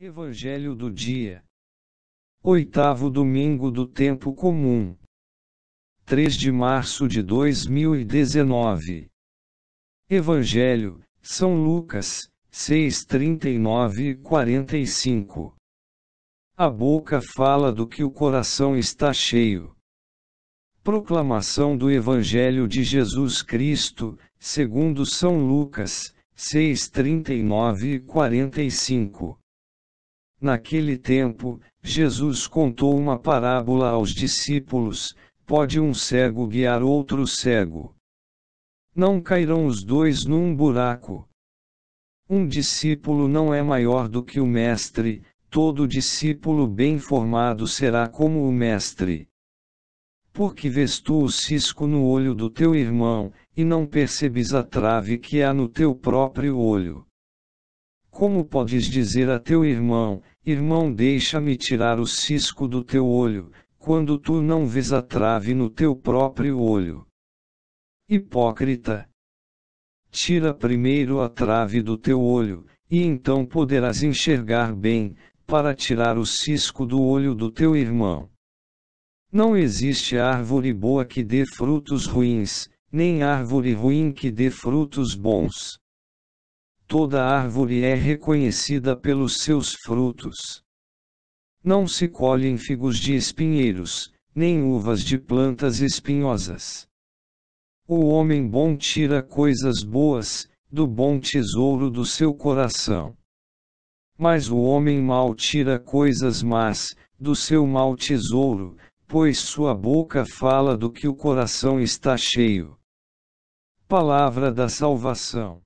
Evangelho do dia. Oitavo domingo do tempo comum. 3 de março de 2019. Evangelho, São Lucas, 6:39 e 45. A boca fala do que o coração está cheio. Proclamação do Evangelho de Jesus Cristo, segundo São Lucas, 6:39 e 45. Naquele tempo, Jesus contou uma parábola aos discípulos: pode um cego guiar outro cego? Não cairão os dois num buraco. Um discípulo não é maior do que o mestre, todo discípulo bem formado será como o mestre. Porque vês tu o cisco no olho do teu irmão, e não percebes a trave que há no teu próprio olho? Como podes dizer a teu irmão, irmão, deixa-me tirar o cisco do teu olho, quando tu não vês a trave no teu próprio olho? Hipócrita! Tira primeiro a trave do teu olho, e então poderás enxergar bem, para tirar o cisco do olho do teu irmão. Não existe árvore boa que dê frutos ruins, nem árvore ruim que dê frutos bons. Toda árvore é reconhecida pelos seus frutos. Não se colhem figos de espinheiros, nem uvas de plantas espinhosas. O homem bom tira coisas boas, do bom tesouro do seu coração. Mas o homem mau tira coisas más, do seu mau tesouro, pois sua boca fala do que o coração está cheio. Palavra da Salvação